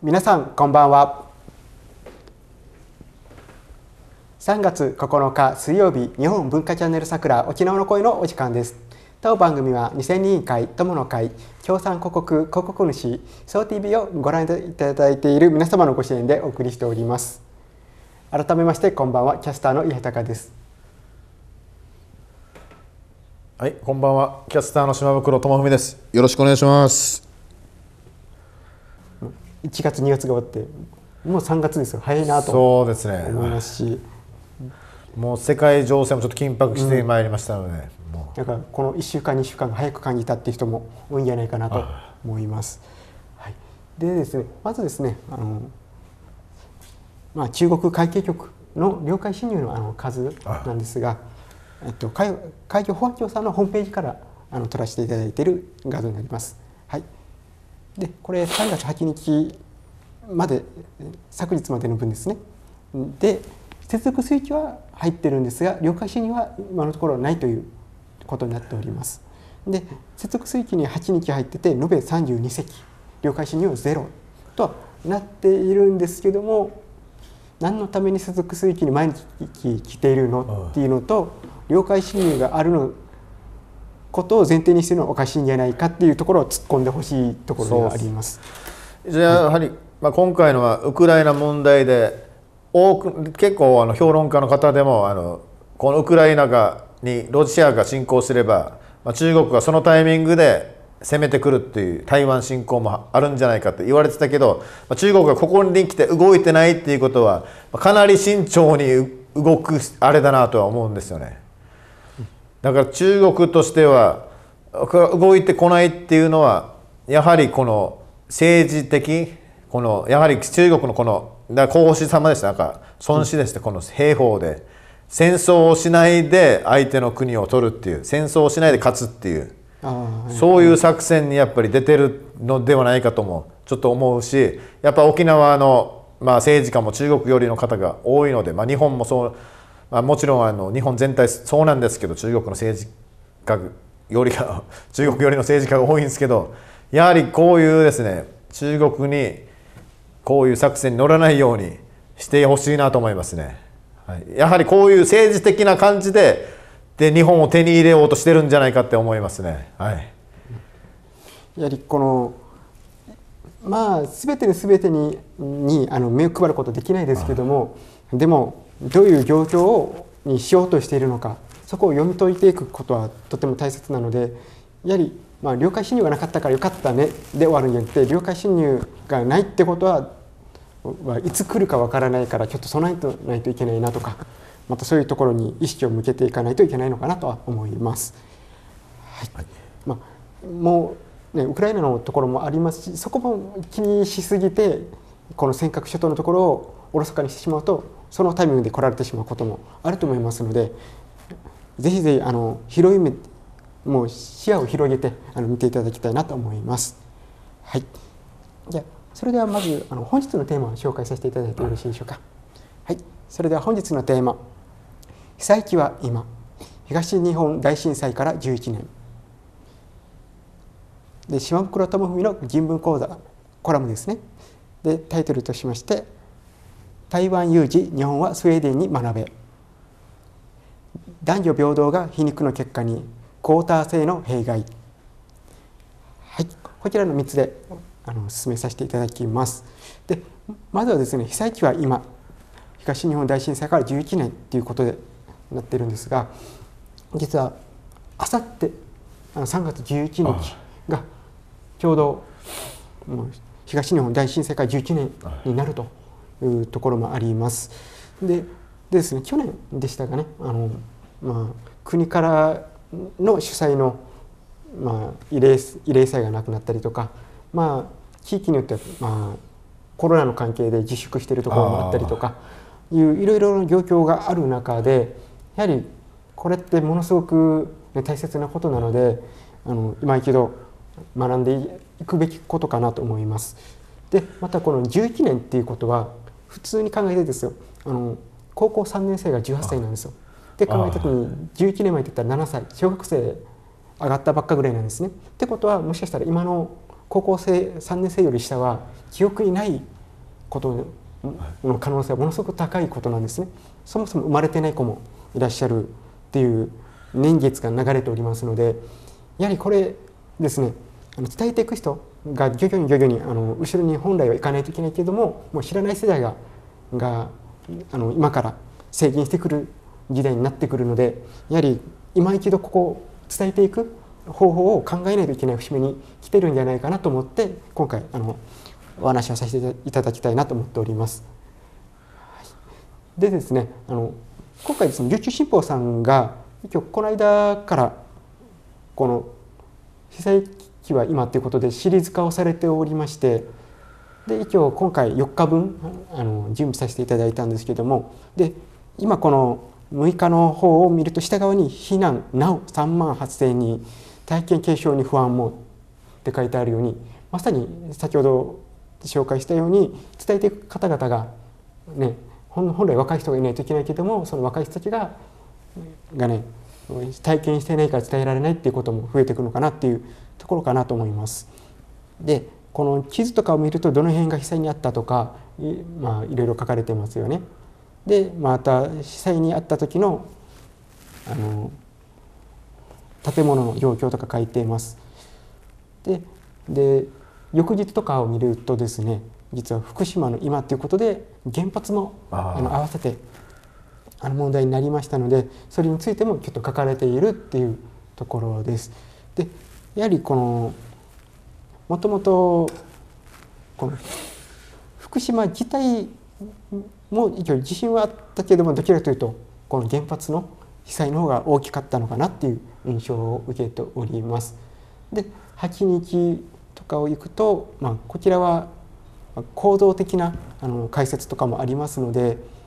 皆さんこんばんは3月9日水曜日日本文化チャンネル桜沖縄の声のお時間です当番組は2000人会友の会共産広告広告主総 TV をご覧いただいている皆様のご支援でお送りしております改めましてこんばんはキャスターの伊畑ですはいこんばんはキャスターの島袋智文ですよろしくお願いします1月2月が終わってもう3月ですよ早いなとそうですね思いますしもう世界情勢もちょっと緊迫してまいりましたので、うん、なんかこの1週間2週間が早く感じたっていう人も多いんじゃないかなと思います。はい、でですねまずですねあの、まあ、中国会計局の領海侵入のあの数なんですが、えっと、海海上保安庁さんのホームページからあの撮らせていただいている画像になります。はいでこれ3月8日まで昨日までの分ですね。で接続水域は入ってるんですが了解侵入は今のところないということになっております。で接続水域に8日入ってて延べ32隻了解。侵入ゼロとなっているんですけども何のために接続水域に毎日来ているのっていうのと領海侵入があるのことを前提にしてるのはおかしいんじゃないかっていうところを突っ込んでほしいところがあります。じゃあやはり、まあ、今回のはウクライナ問題で多く結構あの評論家の方でもあのこのウクライナがにロシアが侵攻すれば、まあ、中国がそのタイミングで攻めてくるっていう台湾侵攻もあるんじゃないかと言われてたけど、まあ、中国がここに来て動いてないっていうことはかなり慎重に動くあれだなとは思うんですよね。だから中国としては動いてこないっていうのはやはりこの政治的このやはり中国のこのだ皇后様でしたなんか孫子でした、この兵法で戦争をしないで相手の国を取るっていう戦争をしないで勝つっていう、はい、そういう作戦にやっぱり出てるのではないかともちょっと思うしやっぱ沖縄の、まあ、政治家も中国寄りの方が多いので、まあ、日本もそうまあ、もちろんあの日本全体そうなんですけど中国の政治家よりが中国よりの政治家が多いんですけどやはりこういうですね中国にこういう作戦に乗らないようにしてほしいなと思いますね。はい、やはりこういう政治的な感じでで日本を手に入れようとしてるんじゃないかって思いますね。はい、やはりこのまあ全ての全てににあの目を配ることできないですけどもでもどういう状況をにしようとしているのかそこを読み解いていくことはとても大切なのでやはり、まあ、領海侵入がなかったからよかったねで終わるんじゃなくて領海侵入がないってことはいつ来るかわからないからちょっと備えてないといけないなとかまたそういうところに意識を向けていかないといけないのかなとは思います。はいはい、まあ、もう、ね、ウクライナのところもありますしそこも気にしすぎてこの尖閣諸島のところをおろそかにしてしまうとそのタイミングで来られてしまうこともあると思いますのでぜひぜひあの広い目もう視野を広げてあの見ていただきたいなと思います。はい、じゃそれではまずあの本日のテーマを紹介させていただいてよろしいでしょうか。はい、それでは本日のテーマ「被災地は今東日本大震災から11年」で島袋智文の人文講座コラムですねでタイトルとしまして台湾有事日本はスウェーデンに学べ男女平等が皮肉の結果にクォーター制の弊害はいこちらの3つであの進めさせていただきますでまずはですね被災地は今東日本大震災から11年ということでなってるんですが実はあさって3月11日がちょうど東日本大震災から11年になるというところもあります。でですね去年でしたかねあの、まあ、国からの主催の、まあ、慰霊慰霊祭がなくなったりとか、まあ、地域によっては、まあ、コロナの関係で自粛しているところもあったりとかいういろいろな状況がある中でやはりこれってものすごく、ね、大切なことなのであの今一度学んでいくべきことかなと思います。でまたこの11年っていうことは普通に考えてですよあの高校3年生が18歳なんですよ。で考えた時に11年前って言ったら7歳小学生上がったばっかぐらいなんですね。ってことはもしかしたら今の高校生3年生より下は記憶にないことの可能性はものすごく高いことなんですね。そもそも生まれてない子もいらっしゃるっていう年月が流れておりますのでやはりこれですねあの伝えていく人が徐々に徐々にあの後ろに本来は行かないといけないけれどももう知らない世代ががあの今から制限してくる時代になってくるのでやはり今一度ここを伝えていく方法を考えないといけない節目に来てるんじゃないかなと思って今回あのお話をさせていただきたいなと思っております。でですねあの今回ですね受新報さんが今日この間からこの被災は今ということでシリーズ化をされておりましてで一応今回4日分あの準備させていただいたんですけどもで今この6日の方を見ると下側に「避難なお3万8,000人体験継承に不安も」って書いてあるようにまさに先ほど紹介したように伝えていく方々が、ね、本来若い人がいないといけないけどもその若い人たちががね体験してないから伝えられないっていうことも増えてくくのかなっていうところかなと思います。でこの地図とかを見るとどの辺が被災にあったとかい,、まあ、いろいろ書かれてますよね。でまた被災にあった時のあの建物の状況とか書いています。でで翌日とかを見るとですね実は福島の今っていうことで原発もあの合わせてあの問題になりましたのでそれについてもちょっと書かれているっていうところです。でやはりこのもともとこの福島自体も一応地震はあったけれどもどちらかというとこの原発の被災の方が大きかったのかなっていう印象を受けております。で8日とかを行くと、まあ、こちらは構造的なあの解説とかもありますので。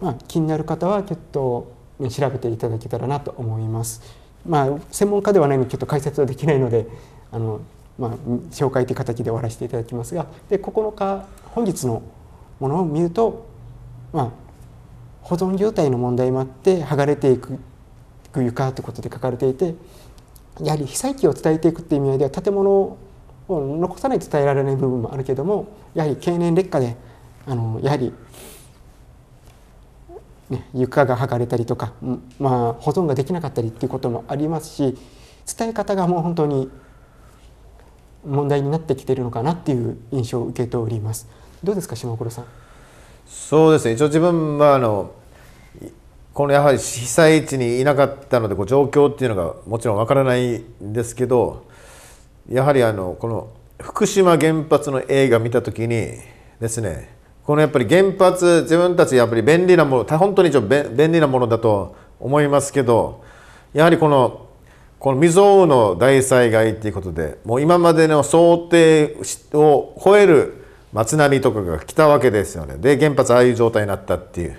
まあ、気になる方はちょっと、ね、調べていただけたらなと思います。まあ、専門家ではないのでちょっと解説はできないのであの、まあ、紹介という形で終わらせていただきますがで9日本日のものを見ると、まあ、保存状態の問題もあって剥がれていく床ということで書かれていてやはり被災地を伝えていくという意味合いでは建物を残さないと伝えられない部分もあるけどもやはり経年劣化であのやはりね、床が剥がれたりとか、まあ、保存ができなかったりっていうこともありますし伝え方がもう本当に問題になってきてるのかなっていう印象を受けております。どうですか島黒さんそうですね一応自分はあのこのやはり被災地にいなかったのでこう状況っていうのがもちろんわからないんですけどやはりあのこの福島原発の映画見た時にですねこのやっぱり原発自分たちやっぱり便利なもの本当に便利なものだと思いますけどやはりこのこの未曾有の大災害っていうことでもう今までの想定を超える津波とかが来たわけですよねで原発ああいう状態になったっていう、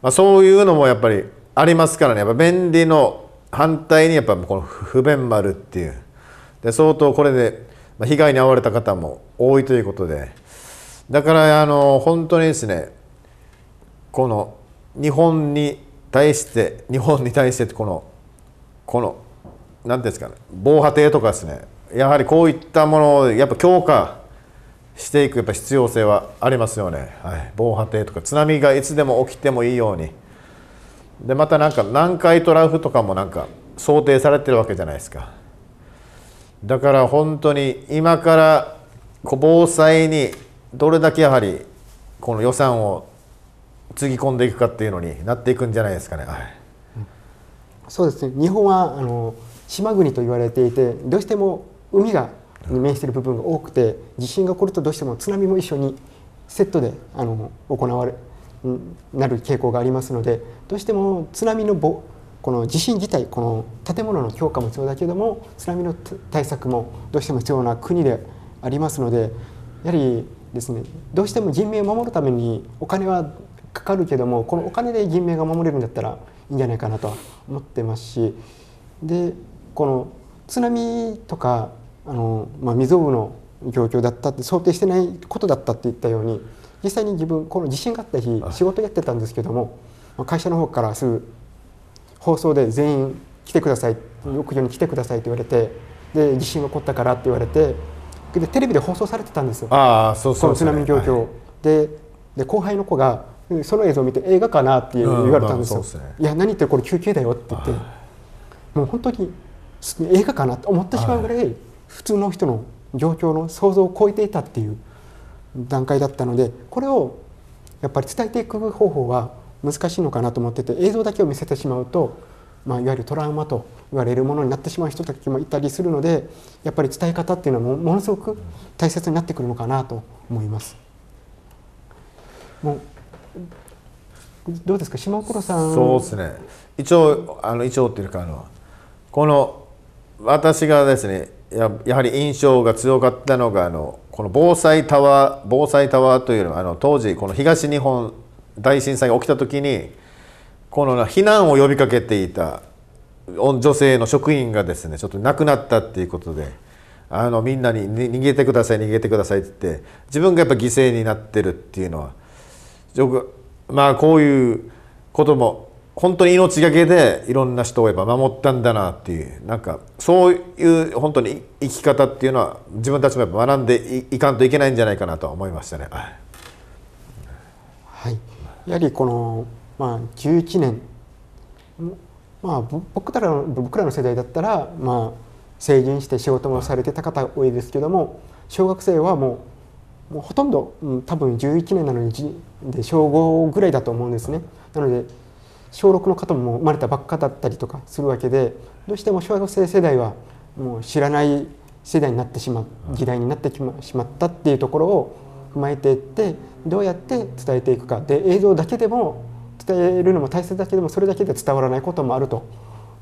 まあ、そういうのもやっぱりありますからねやっぱ便利の反対にやっぱこの不便丸っていうで相当これで被害に遭われた方も多いということで。だからあの本当にですねこの日本に対して日本に対してこのこの何ていうんですかね防波堤とかですねやはりこういったものをやっぱ強化していくやっぱ必要性はありますよね、はい、防波堤とか津波がいつでも起きてもいいようにでまたなんか南海トラフとかもなんか想定されてるわけじゃないですかだから本当に今から防災にどれだけやはりこの予算をつぎ込んでいくかっていうのになっていくんじゃないですかね。はい、そうですね日本はあの島国と言われていてどうしても海がに面している部分が多くて地震が起こるとどうしても津波も一緒にセットであの行われなる傾向がありますのでどうしても津波のぼこの地震自体この建物の強化も必要だけども津波の対策もどうしても必要な国でありますのでやはりですねどうしても人命を守るためにお金はかかるけどもこのお金で人命が守れるんだったらいいんじゃないかなと思ってますしでこの津波とかあの、まあ、未曾有の状況だったって想定してないことだったって言ったように実際に自分この地震があった日仕事やってたんですけども会社の方からすぐ放送で全員来てください屋上に来てくださいって言われてで地震が起こったからって言われてでテレビで放送されてたんですよあそうそう、ね、津波状況、はい、でで後輩の子がその映像を見て映画かなって言われたんですよ、うんまあね、いや何言ってるこれ休憩だよって言ってもう本当に映画かなと思ってしまうぐらい普通の人の状況の想像を超えていたっていう段階だったのでこれをやっぱり伝えていく方法は難しいのかなと思ってて映像だけを見せてしまうと、まあ、いわゆるトラウマと言われるものになってしまう人たちもいたりするのでやっぱり伝え方っていうのはものすごく大切になってくるのかなと思います。もうどうですか島倉さんそうですね一応あの一応っていうかあのこの私がですねややはり印象が強かったのがあのこの防災タワー防災タワーというのはあの当時この東日本大震災が起きた時にこの避難を呼びかけていた女性の職員がですねちょっと亡くなったっていうことであのみんなに逃げてください逃げてくださいって言って自分がやっぱ犠牲になってるっていうのはよくまあこういうことも本当に命がけでいろんな人をやっぱ守ったんだなっていうなんかそういう本当に生き方っていうのは自分たちもやっぱ学んでいかんといけないんじゃないかなと思いましたね。はい、やはりこの、まあ、11年まあ、僕らの僕らの世代だったら、まあ、成人して仕事もされてた方多いですけども小学生はもうもうほとんど、うん、多分11年なのにで小5ぐらいだと思うんですね。なので小6の方も生まれたばっかだったりとかするわけでどうしても小学生世代はもう知らない世代になってしまう時代になってきましまったっていうところを踏まえていってどうやって伝えていくかで映像だけでも伝えるのも大切だけどもそれだけで伝わらないこともあると、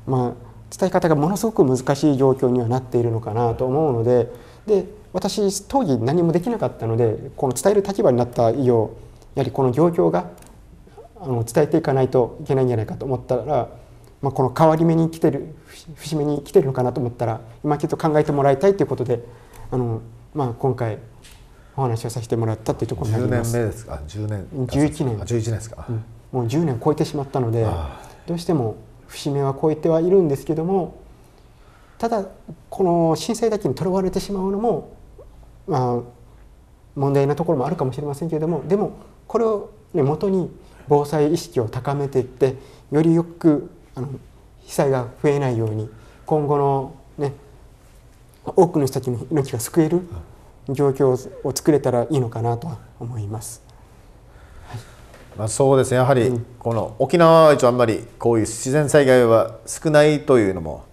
まあ、伝え方がものすごく難しい状況にはなっているのかなと思うのでで私当時何もできなかったのでこの伝える立場になった以上やはりこの状況があの伝えていかないといけないんじゃないかと思ったら、まあ、この変わり目に来てる節目に来てるのかなと思ったら今ちょっと考えてもらいたいということであの、まあ、今回お話をさせてもらったというところになります。1年目ですか1年11年11年ですか、うんもう10年超えてしまったのでどうしても節目は超えてはいるんですけどもただこの震災だけにとらわれてしまうのもまあ問題なところもあるかもしれませんけれどもでもこれを、ね、元に防災意識を高めていってよりよくあの被災が増えないように今後の、ね、多くの人たちの命が救える状況を作れたらいいのかなとは思います。まあ、そうですねやはりこの沖縄は一応あんまりこういう自然災害は少ないというのも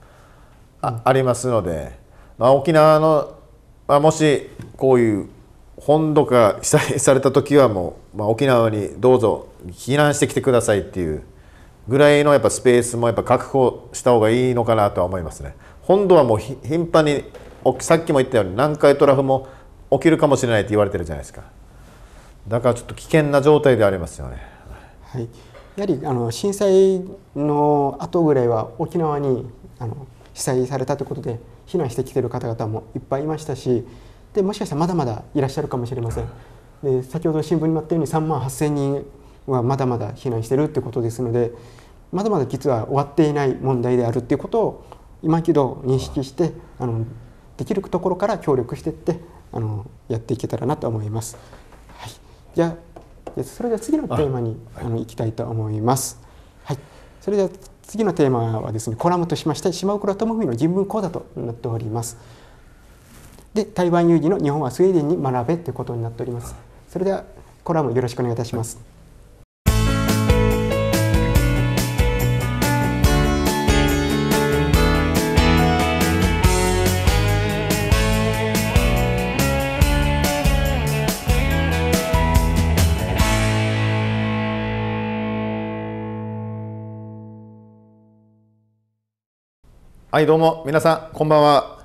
あ,、ありますので、まあ、沖縄の、まあ、もしこういう本土が被災された時はもう、まあ、沖縄にどうぞ避難してきてくださいっていうぐらいのやっぱスペースもやっぱ確保した方がいいのかなとは思いますね。本土はもう頻繁にさっきも言ったように南海トラフも起きるかもしれないって言われてるじゃないですか。だからちょっと危険な状態でありますよね。はい、やはりあの震災の後ぐらいは沖縄にあの被災されたということで避難してきている方々もいっぱいいましたしでもしかしたらまだまだいらっしゃるかもしれません。で先ほど新聞にあったように3万8,000人はまだまだ避難しているということですのでまだまだ実は終わっていない問題であるということを今一度認識してあのできるところから協力していってあのやっていけたらなと思います。じゃあそれでは次のテーマにあ、の行きたいと思います。はい、それでは次のテーマはですねコラムとしまして島倉智文の人文講座となっております。で台湾有事の日本はスウェーデンに学べということになっております。それではコラムよろしくお願いいたします。はいはいどうも皆さんこんばんは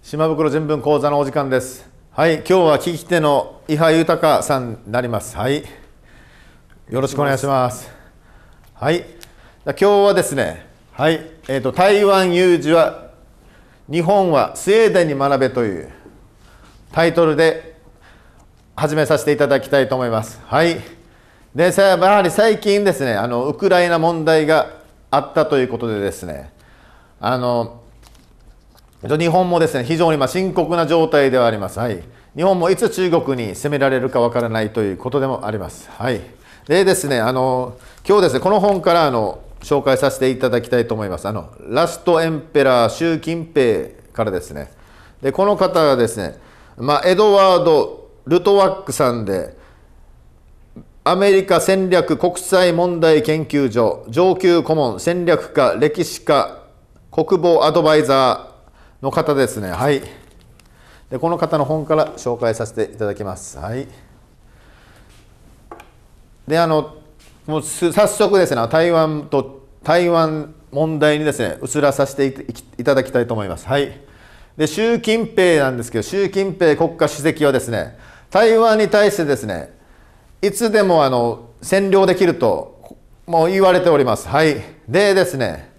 島袋人文講座のお時間ですはい今日は聞き手の伊波豊さんになりますはいよろしくお願いしますはい今日はですねはいえっ、ー、と台湾有事は日本はスウェーデンに学べというタイトルで始めさせていただきたいと思いますはいでさやはり最近ですねあのウクライナ問題があったということでですねあの日本もですね非常に深刻な状態ではあります、はい、日本もいつ中国に攻められるかわからないということでもあります、はい、でですねあの今日ですねこの本からあの紹介させていただきたいと思いますあのラストエンペラー習近平からですねでこの方がですね、まあ、エドワード・ルトワックさんでアメリカ戦略国際問題研究所上級顧問戦略家歴史家国防アドバイザーの方ですね。はい。で、この方の本から紹介させていただきます。はい。で、あの、もう早速ですね、台湾と台湾問題にですね、移らさせていただきたいと思います。はい。で、習近平なんですけど、習近平国家主席はですね、台湾に対してですね、いつでもあの占領できるともう言われております。はい。でですね、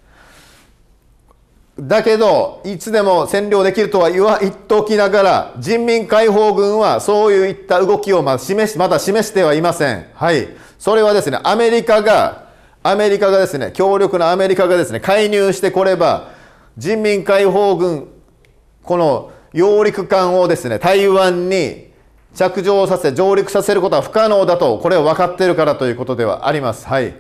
だけど、いつでも占領できるとは言わ言っておきながら、人民解放軍はそういった動きをま示しまだ示してはいません。はい。それはですね、アメリカが、アメリカがですね、強力なアメリカがですね、介入してこれば、人民解放軍、この揚陸艦をですね、台湾に着上させ、上陸させることは不可能だと、これを分かっているからということではあります。はい。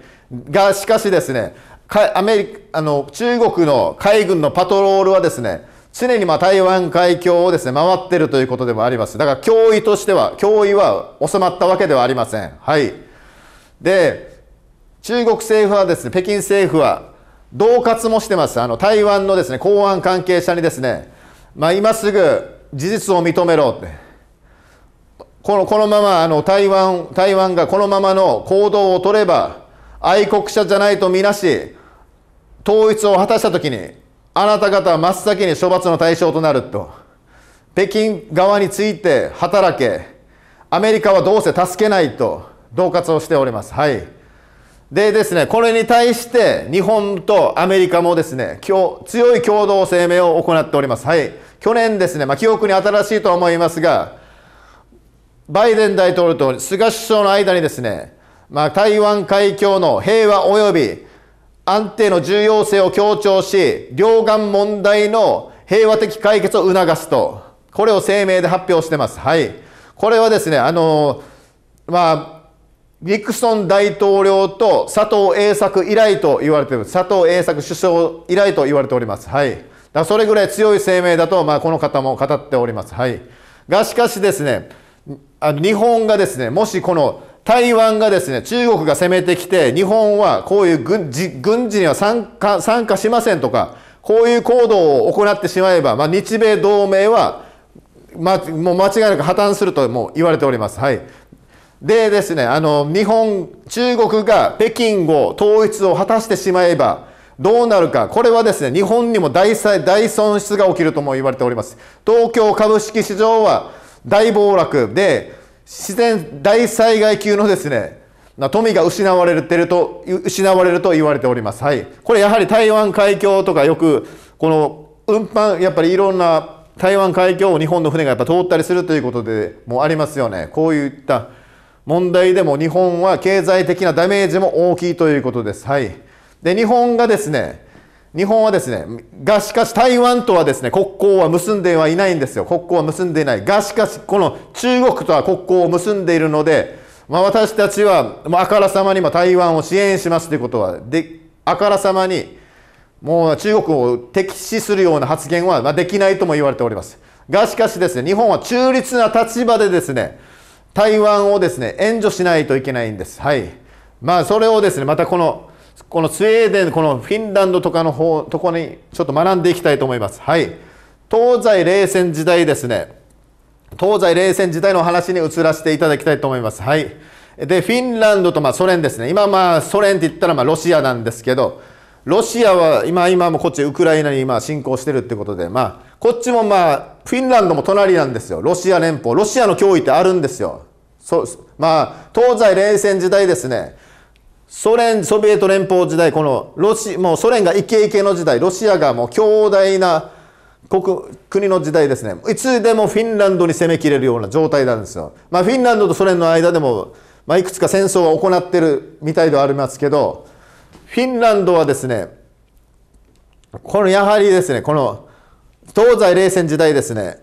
が、しかしですね、かアメリカあの中国の海軍のパトロールはですね、常にまあ台湾海峡をですね、回ってるということでもあります。だから脅威としては、脅威は収まったわけではありません。はい。で、中国政府はですね、北京政府は、恫喝もしてます。あの、台湾のですね、公安関係者にですね、まあ今すぐ事実を認めろって。この、このまま、あの、台湾、台湾がこのままの行動を取れば、愛国者じゃないとみなし、統一を果たした時にあなた方は真っ先に処罰の対象となると北京側について働けアメリカはどうせ助けないと恫喝をしておりますはいでですねこれに対して日本とアメリカもですね強強い共同声明を行っておりますはい去年ですね、まあ、記憶に新しいとは思いますがバイデン大統領と菅首相の間にですね、まあ、台湾海峡の平和及び安定の重要性を強調し、両岸問題の平和的解決を促すと、これを声明で発表してます。はい。これはですね、あの、まあ、ニクソン大統領と佐藤栄作以来と言われている、佐藤栄作首相以来と言われております。はい。だそれぐらい強い声明だと、まあ、この方も語っております。はい。が、しかしですね、あの日本がですね、もしこの台湾がですね、中国が攻めてきて、日本はこういう軍事軍事には参加参加しませんとか、こういう行動を行ってしまえば、まあ、日米同盟は、ま、もう間違いなく破綻するとも言われております。はい。でですね、あの、日本、中国が北京を統一を果たしてしまえば、どうなるか。これはですね、日本にも大大損失が起きるとも言われております。東京株式市場は大暴落で、自然大災害級のですね富が失われてると失われると言われております、はい、これやはり台湾海峡とかよくこの運搬やっぱりいろんな台湾海峡を日本の船がやっぱ通ったりするということでもありますよねこういった問題でも日本は経済的なダメージも大きいということです、はい、で日本がですね日本はですね、がしかし台湾とはですね、国交は結んではいないんですよ。国交は結んでいない。がしかし、この中国とは国交を結んでいるので、まあ、私たちは、まあ、あからさまに台湾を支援しますということは、で、あからさまに、もう中国を敵視するような発言は、まできないとも言われております。がしかしですね、日本は中立な立場でですね、台湾をですね、援助しないといけないんです。はい。まあ、それをですね、またこの、このスウェーデン、このフィンランドとかの方、とこにちょっと学んでいきたいと思います。はい。東西冷戦時代ですね。東西冷戦時代の話に移らせていただきたいと思います。はい。で、フィンランドとまあソ連ですね。今まあソ連って言ったらまあロシアなんですけど、ロシアは今、今もこっちウクライナに今侵攻してるってことで、まあ、こっちもまあ、フィンランドも隣なんですよ。ロシア連邦。ロシアの脅威ってあるんですよ。そう、まあ、東西冷戦時代ですね。ソ連、ソビエト連邦時代、このロシ、もうソ連がイケイケの時代、ロシアがもう強大な国国の時代ですね。いつでもフィンランドに攻めきれるような状態なんですよ。まあ、フィンランドとソ連の間でも、まあ、いくつか戦争を行ってるみたいではありますけど、フィンランドはですね、このやはりですね、この東西冷戦時代ですね、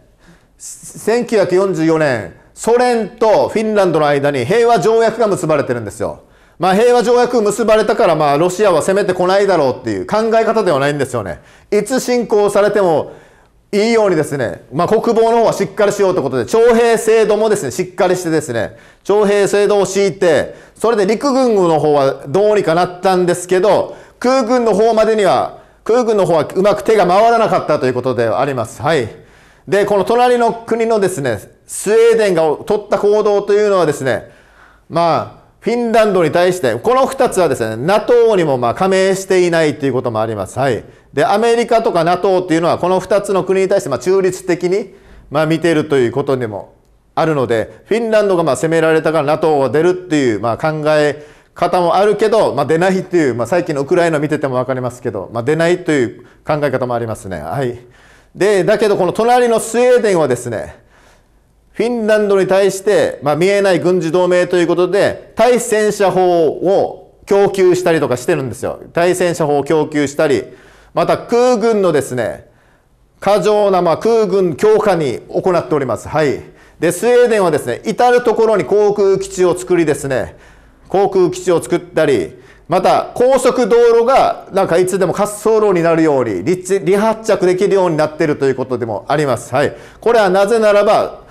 1944年、ソ連とフィンランドの間に平和条約が結ばれてるんですよ。まあ、平和条約結ばれたから、まあ、ロシアは攻めてこないだろうっていう考え方ではないんですよね。いつ侵攻されてもいいようにですね、まあ、国防の方はしっかりしようということで、徴兵制度もですね、しっかりしてですね、徴兵制度を敷いて、それで陸軍の方はどうにかなったんですけど、空軍の方までには、空軍の方はうまく手が回らなかったということであります。はい。で、この隣の国のですね、スウェーデンが取った行動というのはですね、まあ、フィンランドに対して、この2つはですね、NATO にもま加盟していないということもあります。はい。で、アメリカとか NATO っていうのは、この2つの国に対してま中立的にま見ているということでもあるので、フィンランドがま攻められたから NATO は出るっていうま考え方もあるけど、まあ、出ないっていう、まあ、最近のウクライナを見てても分かりますけど、まあ、出ないという考え方もありますね。はい。で、だけどこの隣のスウェーデンはですね、フィンランドに対して、まあ、見えない軍事同盟ということで、対戦車砲を供給したりとかしてるんですよ。対戦車砲を供給したり、また空軍のですね、過剰な、ま空軍強化に行っております。はい。で、スウェーデンはですね、至る所に航空基地を作りですね、航空基地を作ったり、また高速道路がなんかいつでも滑走路になるように、離発着できるようになっているということでもあります。はい。これはなぜならば、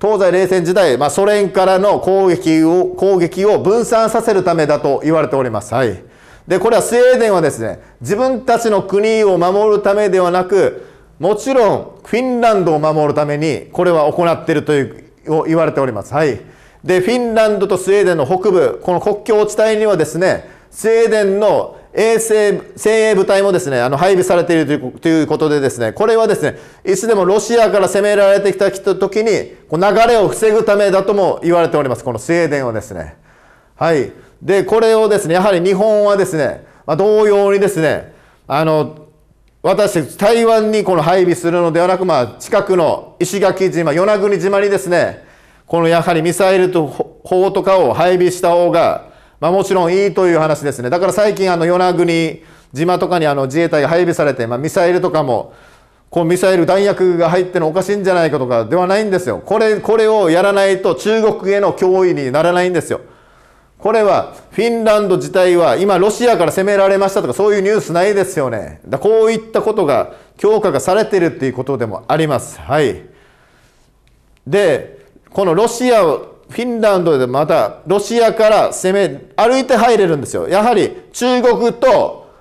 東西冷戦時代、まあ、ソ連からの攻撃を、攻撃を分散させるためだと言われております。はい。で、これはスウェーデンはですね、自分たちの国を守るためではなく、もちろんフィンランドを守るために、これは行っているという、言われております。はい。で、フィンランドとスウェーデンの北部、この国境地帯にはですね、スウェーデンの衛星、精鋭部隊もですね、あの配備されているということでですね、これはですね、いつでもロシアから攻められてきた時に、こう流れを防ぐためだとも言われております。このスウェーデンをですね。はい。で、これをですね、やはり日本はですね、まあ、同様にですね、あの、私台湾にこの配備するのではなく、まあ、近くの石垣島、与那国島にですね、このやはりミサイルと砲とかを配備した方が、まあ、もちろんいいという話ですね。だから最近あの与那国島とかにあの自衛隊が配備されて、まあ、ミサイルとかも、こうミサイル弾薬が入ってのおかしいんじゃないかとかではないんですよ。これ、これをやらないと中国への脅威にならないんですよ。これはフィンランド自体は今ロシアから攻められましたとかそういうニュースないですよね。だこういったことが強化がされてるっていうことでもあります。はい。で、このロシアフィンランドでまたロシアから攻め歩いて入れるんですよやはり中国と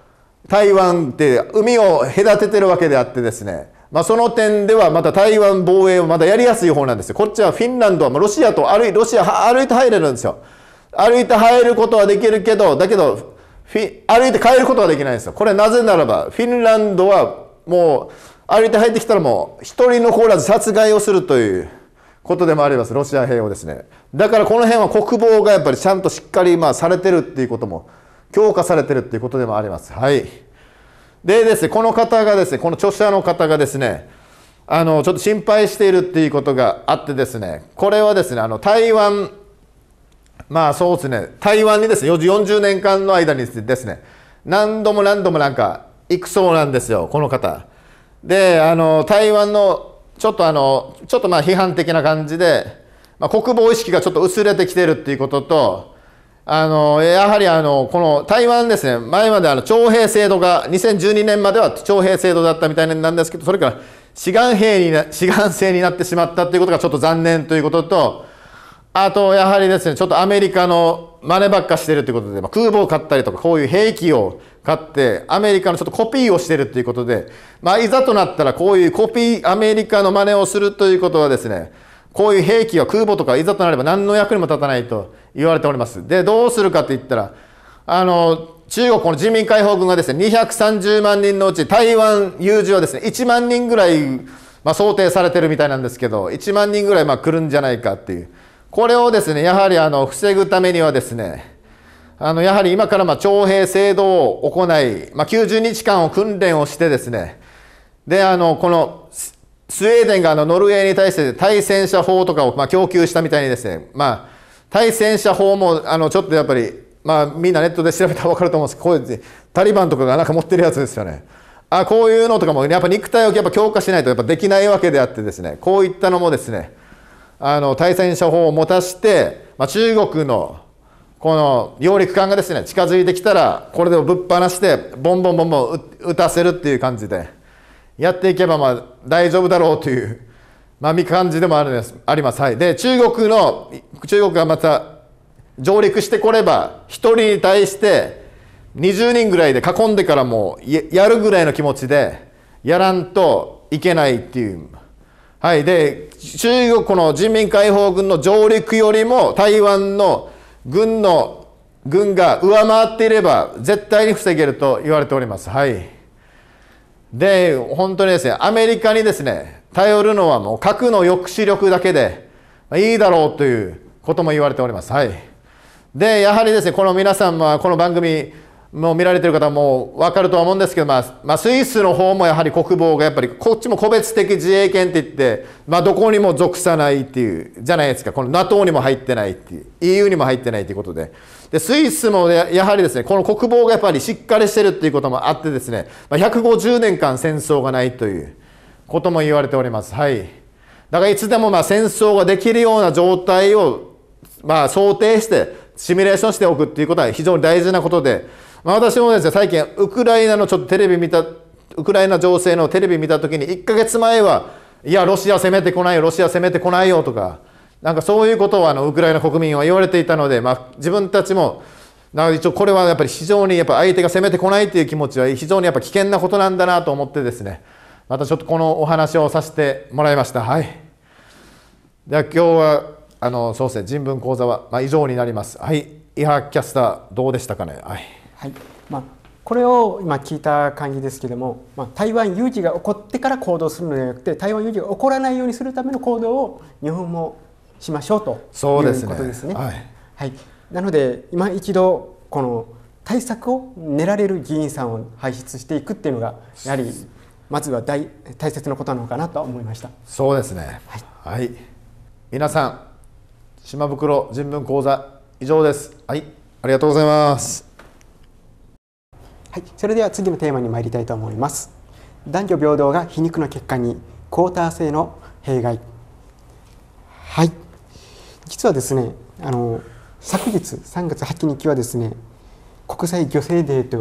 台湾って海を隔ててるわけであってですね、まあ、その点ではまた台湾防衛をまだやりやすい方なんですよこっちはフィンランドはロシアと歩いロシア歩いて入れるんですよ歩いて入ることはできるけどだけど歩いて帰ることはできないんですよこれなぜならばフィンランドはもう歩いて入ってきたらもう一人残らず殺害をするということでもあります。ロシア兵をですね。だからこの辺は国防がやっぱりちゃんとしっかりまあされてるっていうことも、強化されてるっていうことでもあります。はい。でですね、この方がですね、この著者の方がですね、あの、ちょっと心配しているっていうことがあってですね、これはですね、あの、台湾、まあそうですね、台湾にですね、40年間の間にですね、何度も何度もなんか行くそうなんですよ、この方。で、あの、台湾のちょっとあの、ちょっとまあ批判的な感じで、まあ、国防意識がちょっと薄れてきてるっていうことと、あの、やはりあの、この台湾ですね、前まであの、徴兵制度が、2012年までは徴兵制度だったみたいなんですけど、それから志願兵にな、志願制になってしまったっていうことがちょっと残念ということと、あと、やはりですね、ちょっとアメリカの真似ばっかしてるということで、まあ、空母を買ったりとか、こういう兵器を買って、アメリカのちょっとコピーをしてるということで、まあ、いざとなったら、こういうコピー、アメリカの真似をするということはですね、こういう兵器は空母とかいざとなれば何の役にも立たないと言われております。で、どうするかと言ったら、あの、中国の人民解放軍がですね、230万人のうち台湾有事はですね、1万人ぐらい、まあ、想定されてるみたいなんですけど、1万人ぐらいまあ来るんじゃないかっていう。これをですね、やはりあの防ぐためにはですね、あのやはり今からまあ徴兵制度を行い、まあ、90日間を訓練をしてですね、で、あのこのスウェーデンがあのノルウェーに対して対戦車砲とかをまあ供給したみたいにですね、まあ、対戦車砲もあのちょっとやっぱり、まあ、みんなネットで調べたら分かると思うんですけど、こういうタリバンとかがなんか持ってるやつですよね。あこういうのとかも、やっぱ肉体をやっぱ強化しないとやっぱできないわけであってですね、こういったのもですね、あの対戦処方を持たして、まあ、中国のこの揚陸艦がですね近づいてきたらこれでぶっ放してボンボンボンボン打たせるっていう感じでやっていけばまあ大丈夫だろうという、まあ、感じでもあるんですあります、はい、で中国の中国がまた上陸してこれば1人に対して20人ぐらいで囲んでからもうやるぐらいの気持ちでやらんといけないっていう。はい、で中国この人民解放軍の上陸よりも台湾の軍の軍が上回っていれば絶対に防げると言われております。はい、で本当にですねアメリカにですね頼るのはもう核の抑止力だけでいいだろうということも言われております。はい、でやはりですねこの皆さんはこの番組もう見られてる方も分かるとは思うんですけど、まあ、まあ、スイスの方もやはり国防がやっぱりこっちも個別的自衛権って言って、まあ、どこにも属さないっていうじゃないですかこの NATO にも入ってないっていう EU にも入ってないっていうことででスイスもやはりですねこの国防がやっぱりしっかりしてるっていうこともあってですね、まあ、150年間戦争がないということも言われております。はい、だからいつでもまあ戦争ができるような状態をまあ想定してシミュレーションしておくっていうことは非常に大事なことで。まあ、私もですね、最近、ウクライナのちょっとテレビ見た、ウクライナ情勢のテレビ見たときに、1ヶ月前は、いや、ロシア攻めてこないよ、ロシア攻めてこないよとか、なんかそういうことをあのウクライナ国民は言われていたので、まあ、自分たちも、な一応これはやっぱり非常にやっぱ相手が攻めてこないという気持ちは非常にやっぱ危険なことなんだなと思ってですね、またちょっとこのお話をさせてもらいました。はい。では今日は、あの、そうですね、人文講座は、まあ、以上になります。はい。イハキャスター、どうでしたかね。はい。はいまあ、これを今聞いた感じですけども、まあ、台湾有事が起こってから行動するのではなくて台湾有事が起こらないようにするための行動を日本もしましょうということですね。すねはい、はい、なので今一度この対策を練られる議員さんを輩出していくっていうのがやはりまずは大大切なことなのかなと思いましたそうですね、はい、はい、皆さん島袋人文講座以上ですはいありがとうございますはい、それでは次のテーマに参りたいと思います男女平等が皮肉の結果にクォーター制の弊害はい実はですねあの昨日3月8日はですね国際女性デーと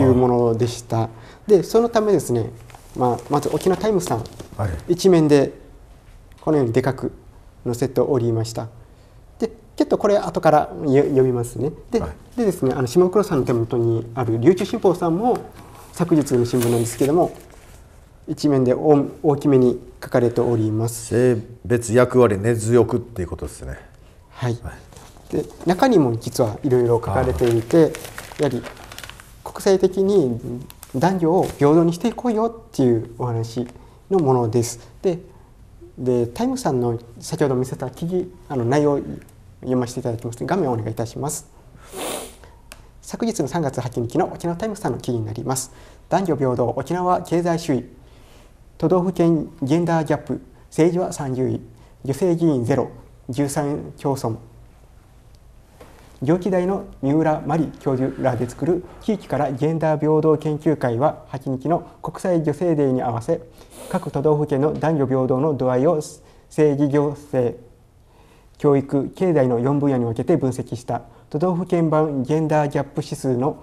いうものでしたでそのためですね、まあ、まず沖縄タイムさん、はい、一面でこのようにでかく載せておりましたちょっとこれ後から読みますね。ではい、でですねあの島黒さんの手元にある琉球新報さんも昨日の新聞なんですけども一面で大きめに書かれております。性別役割根強くっていうことですね。はい。はい、で中にも実はいろいろ書かれていてやはり国際的に男女を平等にしていこうよっていうお話のものです。ででタイムさんの先ほど見せた記事あの内容読ませていただきます画面をお願いいたします昨日の3月8日の沖縄タイムスさんの記事になります男女平等沖縄経済主義都道府県ジェンダーギャップ政治は30位女性議員ゼロ13町村上記大の三浦真理教授らで作る地域からジェンダー平等研究会は8日の国際女性デーに合わせ各都道府県の男女平等の度合いを政治行政教育経済の4分野に分けて分析した都道府県版ジェンダーギャップ指数の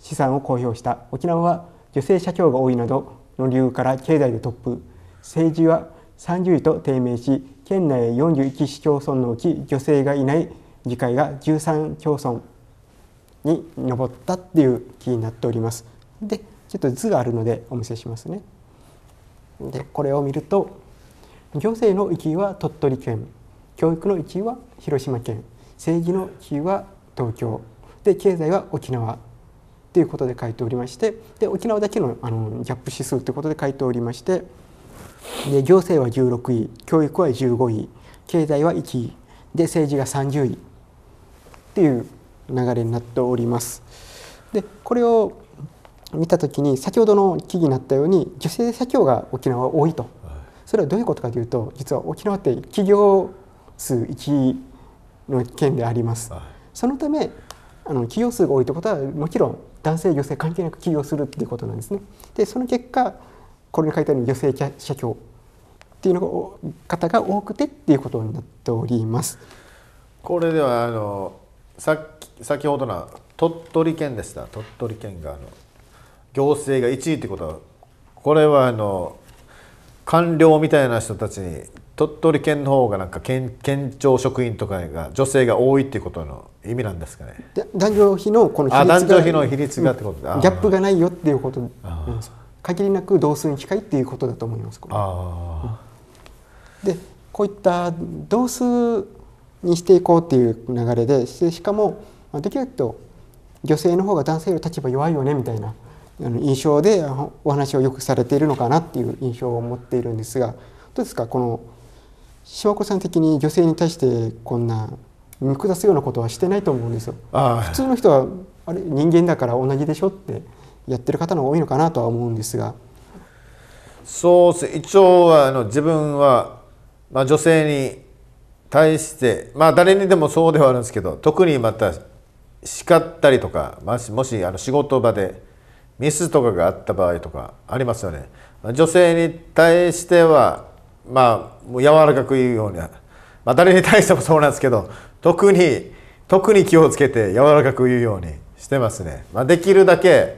試算を公表した沖縄は女性社長が多いなどの理由から経済でトップ政治は30位と低迷し県内41市町村のうち女性がいない議会が13町村に上ったっていう気になっております。でちょっと図があるのでお見せしますね。でこれを見ると行政の域は鳥取県教育の1位は広島県政治の1位は東京で経済は沖縄ということで書いておりましてで沖縄だけのあのギャップ指数ということで書いておりましてで行政は16位教育は15位経済は1位で政治が30位っていう流れになっております。でこれを見た時に先ほどの記事になったように女性社長が沖縄は多いとそれはどういうことかというと実は沖縄って企業数1の件であります。はい、そのためあの企業数が多いということはもちろん男性女性関係なく起業するっていうことなんですね。でその結果これに書いてある女性社長っていうの方が多くてっていうことになっております。これではあのさっき先ほどの鳥取県でした鳥取県があの行政が1位ってことはこれはあの官僚みたいな人たちに鳥取県の方がなんか県県庁職員とかが女性が多いっていうことの意味なんですかね男女比のこの比率が男女比の比率がってことだ、ギャップがないよっていうこと限りなく同数に近いっていうことだと思いますこれあ、うん、でこういった同数にしていこうっていう流れでしかもできると女性の方が男性より立場弱いよねみたいな印象でお話をよくされているのかなっていう印象を持っているんですがどうですかこのし子さん的に女性に対してこんな見下すようなことはしてないと思うんですよ。普通の人はあれ人間だから同じでしょってやってる方の多いのかなとは思うんですが。そうです一応あの自分は、まあ、女性に対してまあ誰にでもそうではあるんですけど特にまた叱ったりとか、まあ、もしあの仕事場でミスとかがあった場合とかありますよね。女性に対してはまあ、もう柔らかく言うようにまあ、誰に対してもそうなんですけど特に特に気をつけて柔らかく言うようにしてますね、まあ、できるだけ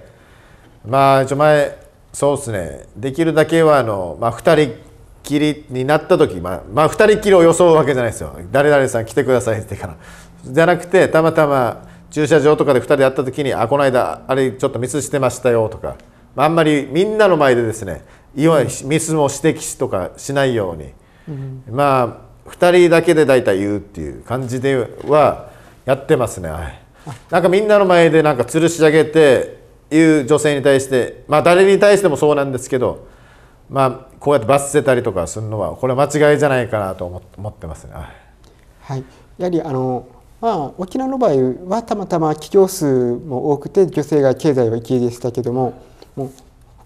まあ一応前そうですねできるだけはあの、まあ、2人きりになった時、まあ、まあ2人きりを装うわけじゃないですよ誰々さん来てくださいってからじゃなくてたまたま駐車場とかで2人で会った時に「あこの間あれちょっとミスしてましたよ」とか、まあ、あんまりみんなの前でですねいわゆるミスも指摘とかしないように、うん、まあ2人だけで大体言うっていう感じではやってますねなんかみんなの前でなんか吊るし上げていう女性に対してまあ誰に対してもそうなんですけどまあこうやって罰せたりとかするのはこれ間違いじゃないかなと思ってますね。はい、やはりあのまあ、沖縄の場合はたまたま企業数も多くて女性が経済は生きでしたけどももう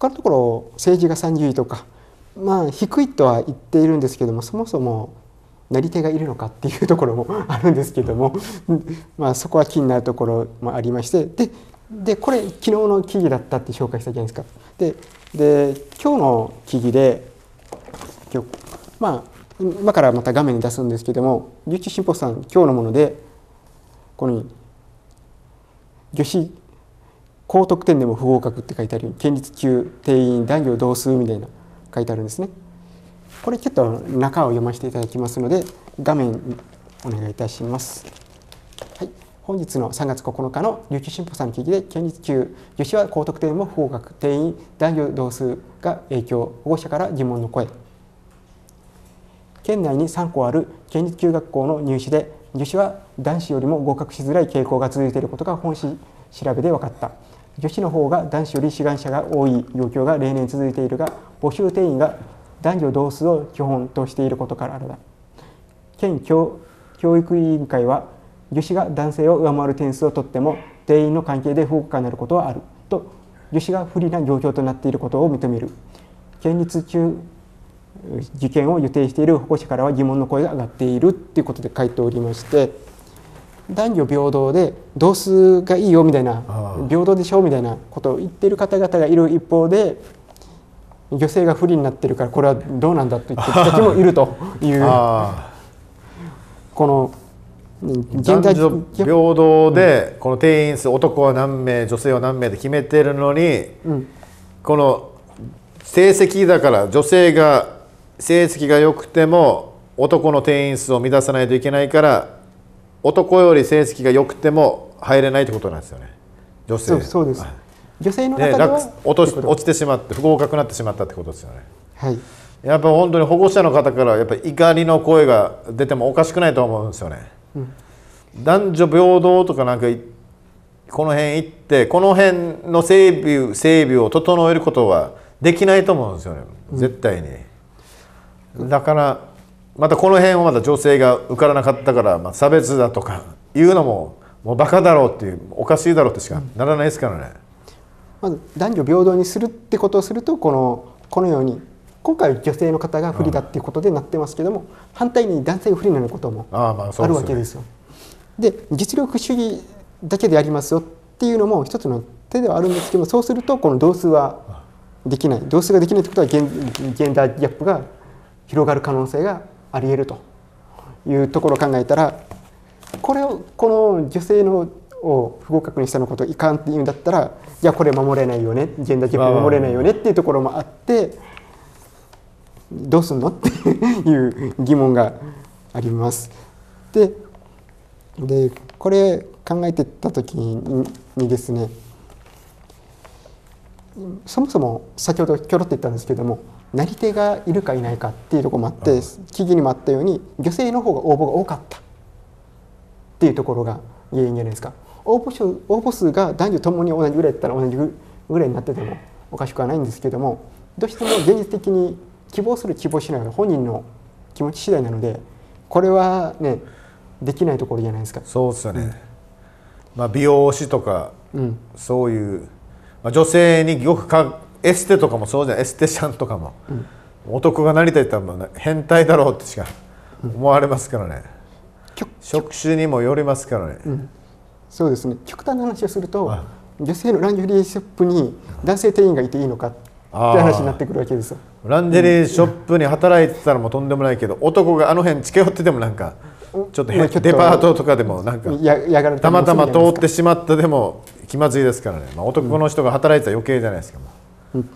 他のところ政治が30位とかまあ低いとは言っているんですけどもそもそもなり手がいるのかっていうところも あるんですけどもまあそこは気になるところもありましてででこれ昨日の記事だったって紹介したじゃないですか。でで今日の記事で今日まあ今からまた画面に出すんですけども「琉球新報さん今日のものでこの女子高得点でも不合格って書いてあるように県立級定員男女同数みたいな書いてあるんですねこれちょっと中を読ませていただきますので画面お願いいたします、はい、本日の3月9日の琉球新報さんの記事で県立級女子は高得点も不合格定員男女同数が影響保護者から疑問の声県内に3校ある県立中学校の入試で女子は男子よりも合格しづらい傾向が続いていることが本市調べで分かった女子の方が男子より志願者が多い状況が例年続いているが募集定員が男女同数を基本としていることからだ県教教育委員会は女子が男性を上回る点数を取っても定員の関係で不合格になることはあると女子が不利な状況となっていることを認める県立中受験を予定している保護者からは疑問の声が上がっているということで書いておりまして。男女平等で同数がいいよみたいな平等でしょみたいなことを言ってる方々がいる一方で女性が不利になってるからこれはどうなんだと言ってる人たちもいるという この現在平等で、この定員数男は何名女性は何名で決めてるのに、うん、この成績だから女性が成績が良くても男の定員数を満たさないといけないから男より成績が良くても入れないってことなんですよね女性そうです、はい、女性の中では、落と落ちてしまって不合格になってしまったってことですよねはいやっぱ本当に保護者の方からやっぱ怒りの声が出てもおかしくないと思うんですよね、うん、男女平等とかなんかこの辺行ってこの辺の整備整備を整えることはできないと思うんですよね、うん、絶対にだからまたこの辺をまだ女性が受からなかったから、まあ、差別だとかいうのももうバカだろうっていうおかしいだろうとしかならないですからね。まず男女平等にするってことをするとこのこのように今回は女性の方が不利だっていうことでなってますけども、うん、反対に男性が不利になることもあるわけですよ。で、ね、実力主義だけでやりますよっていうのも一つの手ではあるんですけどそうするとこの同数はできない同数ができないってことはジェンダーギャップが広がる可能性がありえるというところを考えたらこれをこの女性のを不合格にしたのこといかんって言うんだったらいやこれ守れないよねジェンダー守れないよねっていうところもあってどうすんのっていう疑問があります。ででこれ考えてた時にですねそもそも先ほどキョロって言ったんですけどもなり手がいるかいないかっていうとこもあって記事にもあったように女性の方が応募が多かったっていうところが原因じゃないですか応募数応募数が男女ともに同じぐらいだったら同じぐらいになっててもおかしくはないんですけどもどうしても現実的に希望する希望しないの本人の気持ち次第なのでこれはねできないところじゃないですかそうですよね、うん、まあ、美容師とか、うん、そういう、まあ、女性によくかエステとかもそうじゃんエステシャンとかも、うん、男がなりたいって言ったら変態だろうってしか思われますからね、うん、職種にもよりますからね、うん、そうですね極端な話をすると、女性のランジェリーショップに男性店員がいていいのかって話になってくるわけですよランジェリーショップに働いてたらもとんでもないけど男があの辺け寄っててもなんかちょっとデパートとかでもなんかたまたま通ってしまったでも気まずいですからね、まあ、男の人が働いてたら余計じゃないですか、うん、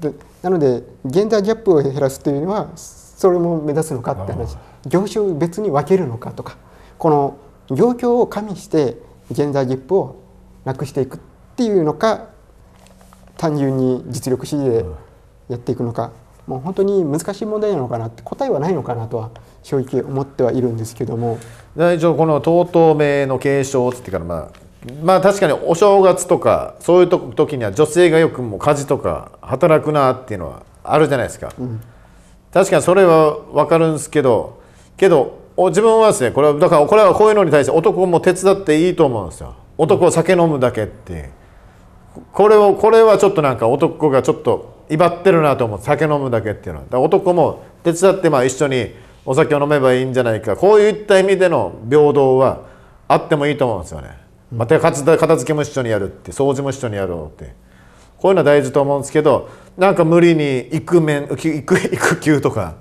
でなのでジェンダーギャップを減らすというのはそれも目指すのかって話業種別に分けるのかとかこの業況を加味してジェンダーギャップをなくしていくっていうのか単純に実力主義でやっていくのかもう本当に難しい問題なのかなって答えはないのかなとは正直思ってはいるんですけども。大丈夫この「とうとう名の継承」って言ってからまあまあ確かにお正月とかそういう時には女性がよくもう家事とか働くなっていうのはあるじゃないですか、うん、確かにそれは分かるんですけどけど自分はですねこれはだからこれはこういうのに対して男も手伝っていいと思うんですよ男酒飲むだけってこれをこれはちょっとなんか男がちょっと威張ってるなと思う酒飲むだけっていうのは男も手伝ってまあ一緒にお酒を飲めばいいんじゃないかこういった意味での平等はあってもいいと思うんですよね。また片付けも一緒にやるって掃除も一緒にやろうってこういうのは大事と思うんですけどなんか無理に育面育育休とか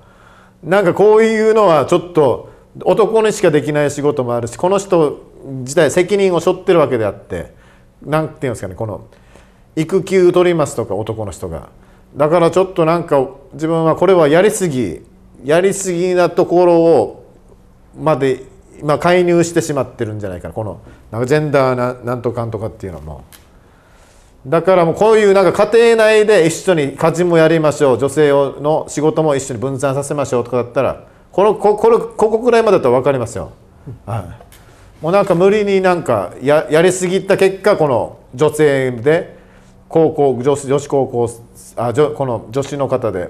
なんかこういうのはちょっと男にしかできない仕事もあるしこの人自体責任を背負ってるわけであって何て言うんですかねこの育休取りますとか男の人がだからちょっとなんか自分はこれはやりすぎやりすぎなところをまで、まあ、介入してしまってるんじゃないかなこのなんかジェンダーななんとかんとかっていうのもだからもうこういうなんか家庭内で一緒に家事もやりましょう女性の仕事も一緒に分散させましょうとかだったらこのここれここくらいまでだと分かりますよ、はい、もうなんか無理になんかややりすぎた結果この女性で高校女子女子高校あ女この女子の方で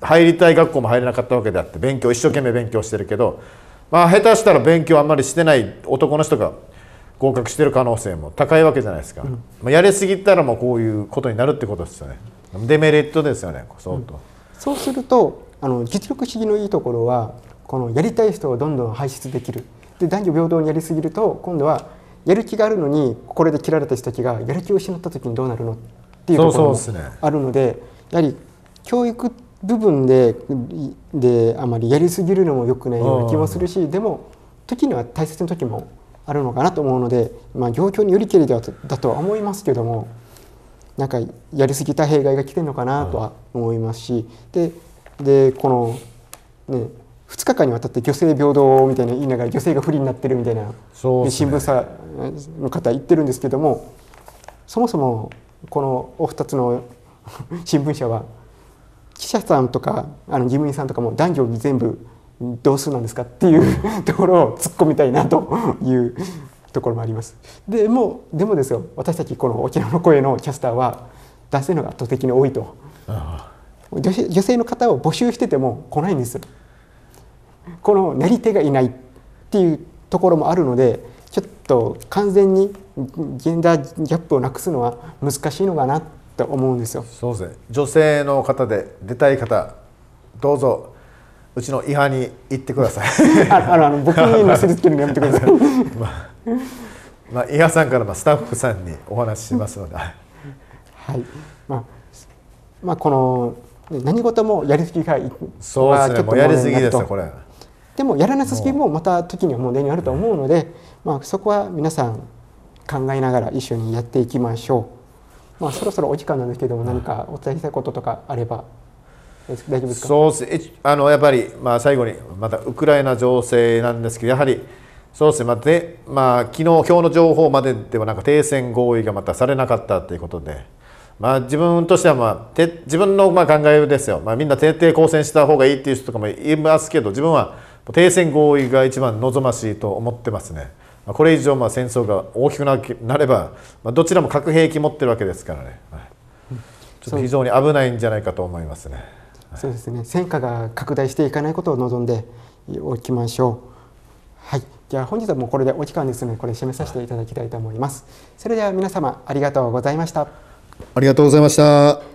入りたい学校も入れなかったわけであって勉強一生懸命勉強してるけどまあ下手したら勉強あんまりしてない男の人が合格してる可能性も高いわけじゃないですか、うん、まあ、やりすぎたらもうこういうことになるってことですよねデメリットですよね相当、うん、そうするとあの実力主義のいいところはこのやりたい人をどんどん排出できるで男女平等にやりすぎると今度はやる気があるのにこれで切られた人たちがやる気を失った時にどうなるのっていうところもあるのでやはり教育部分でであまりやりすぎるのもよくないような気もするしでも時には大切な時もあるのかなと思うので、まあ、況によりけりだとだとは思いますけどもなんかやりすぎた弊害が来てるのかなとは思いますし、ででこの、ね、2日間にわたって女性平等みたいな言いながら女性が不利になってるみたいな、ね、新聞社の方言ってるんですけどもそもそもこのお二つの 新聞社は記者さんとかあの事務員さんとかも男女に全部どうするんですかっていう ところを突っ込みたいなというところもあります。でもでもですよ私たちこの沖縄の声のキャスターは男性のが圧倒的に多いと女性の方を募集してても来ないんですこのなり手がいないっていうところもあるのでちょっと完全にジェンダーギャップをなくすのは難しいのかなと思うんですよ。そうですね女性の方で出たい方どうぞうちの違反に行ってください あのあの僕になすりつけるのやめてください まあ、まあ、伊賀さんからスタッフさんにお話ししますのではい、まあ、まあこの何事もやりすぎがいそうですねもうやりすぎですねこれでもやらなさすぎもまた時には問題にあると思うので、まあ、そこは皆さん考えながら一緒にやっていきましょう、まあ、そろそろお時間なんですけども何かお伝えしたいこととかあれば大丈夫ですかそうすあのやっぱり、まあ、最後にまたウクライナ情勢なんですけどやはりそうですね、まあでまあ、昨日今日の情報までではなんか停戦合意がまたされなかったということで、まあ、自分としては、まあ、て自分のまあ考えですよ、まあ、みんな徹底抗戦した方がいいっていう人とかもいますけど自分は停戦合意が一番望ましいと思ってますね。これ以上まあ戦争が大きくなれば、まあ、どちらも核兵器持ってるわけですからね、はい、ちょっと非常に危ないんじゃないかと思いますね。そうですね戦果が拡大していかないことを望んでおきましょう。はい、じゃあ本日はもうこれでお時間ですのでこれ締めさせていただきたいと思います。それでは皆様ありがとうございました。ありがとうございました。